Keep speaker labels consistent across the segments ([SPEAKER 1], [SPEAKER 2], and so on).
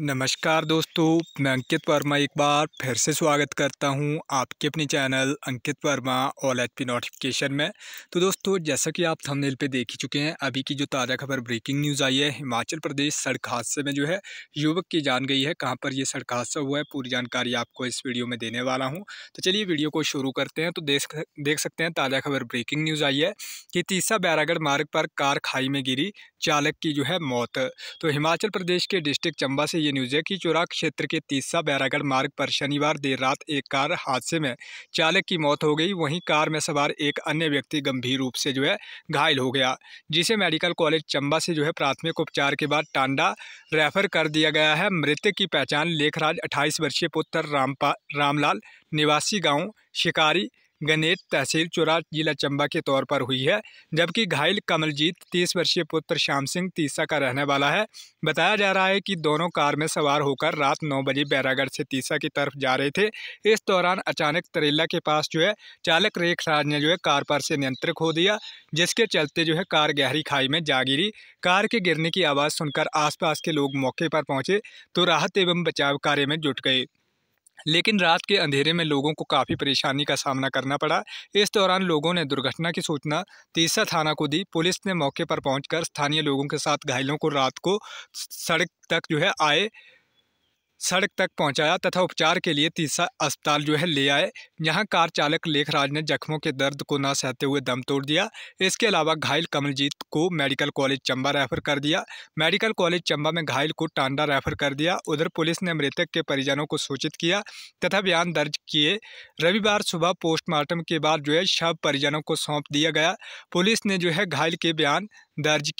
[SPEAKER 1] नमस्कार दोस्तों मैं अंकित वर्मा एक बार फिर से स्वागत करता हूं आपके अपने channel Ankit Verma all H P notification में तो दोस्तों जैसा कि आप थंबनेल पे देख ही चुके हैं अभी की जो ताज़ा खबर ब्रेकिंग न्यूज़ आई है हिमाचल प्रदेश सड़क हादसे में जो है युवक की जान गई है कहां पर ये सड़क हादसा हुआ है पूरी जानकारी आपको इस वीडियो में देने वाला हूँ तो चलिए वीडियो को शुरू करते हैं तो देख देख सकते हैं ताज़ा खबर ब्रेकिंग न्यूज़ आई है कि तीसरा बैरागढ़ मार्ग पर कार खाई में गिरी चालक की जो है मौत तो हिमाचल प्रदेश के डिस्ट्रिक्ट चंबा से ये न्यूज है कि चोरा क्षेत्र के तीसरा बैरागढ़ मार्ग पर शनिवार देर रात एक कार हादसे में चालक की मौत हो गई वहीं कार में सवार एक अन्य व्यक्ति गंभीर रूप से जो है घायल हो गया जिसे मेडिकल कॉलेज चंबा से जो है प्राथमिक उपचार के बाद टांडा रेफर कर दिया गया है मृतक की पहचान लेखराज अट्ठाईस वर्षीय पुत्र रामपा रामलाल निवासी गाँव शिकारी गनेट तहसील चुरा जिला चंबा के तौर पर हुई है जबकि घायल कमलजीत तीस वर्षीय पुत्र श्याम सिंह तीसा का रहने वाला है बताया जा रहा है कि दोनों कार में सवार होकर रात नौ बजे बैरागढ़ से तीसा की तरफ जा रहे थे इस दौरान अचानक तरेला के पास जो है चालक रेखराज ने जो है कार पर से नियंत्रित खो दिया जिसके चलते जो है कार गहरी खाई में जा गिरी कार के गिरने की आवाज़ सुनकर आसपास के लोग मौके पर पहुंचे तो राहत एवं बचाव कार्य में जुट गए लेकिन रात के अंधेरे में लोगों को काफ़ी परेशानी का सामना करना पड़ा इस दौरान लोगों ने दुर्घटना की सूचना तीसरा थाना को दी पुलिस ने मौके पर पहुंचकर स्थानीय लोगों के साथ घायलों को रात को सड़क तक जो है आए सड़क तक पहुंचाया तथा उपचार के लिए तीसरा अस्पताल जो है ले आए यहां कार चालक लेखराज ने जख्मों के दर्द को ना सहते हुए दम तोड़ दिया इसके अलावा घायल कमलजीत को मेडिकल कॉलेज चंबा रेफर कर दिया मेडिकल कॉलेज चंबा में घायल को टांडा रेफर कर दिया उधर पुलिस ने मृतक के परिजनों को सूचित किया तथा बयान दर्ज किए रविवार सुबह पोस्टमार्टम के बाद जो है शव परिजनों को सौंप दिया गया पुलिस ने जो है घायल के बयान दर्ज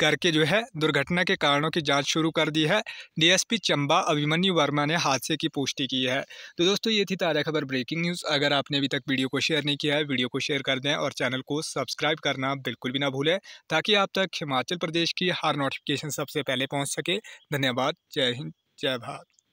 [SPEAKER 1] करके जो है दुर्घटना के कारणों की जांच शुरू कर दी है डीएसपी चंबा अभिमन्यु वर्मा ने हादसे की पुष्टि की है तो दोस्तों ये थी ताज़ा खबर ब्रेकिंग न्यूज़ अगर आपने अभी तक वीडियो को शेयर नहीं किया है वीडियो को शेयर कर दें और चैनल को सब्सक्राइब करना बिल्कुल भी ना भूलें ताकि आप तक हिमाचल प्रदेश की हर नोटिफिकेशन सबसे पहले पहुँच सके धन्यवाद जय हिंद जय भारत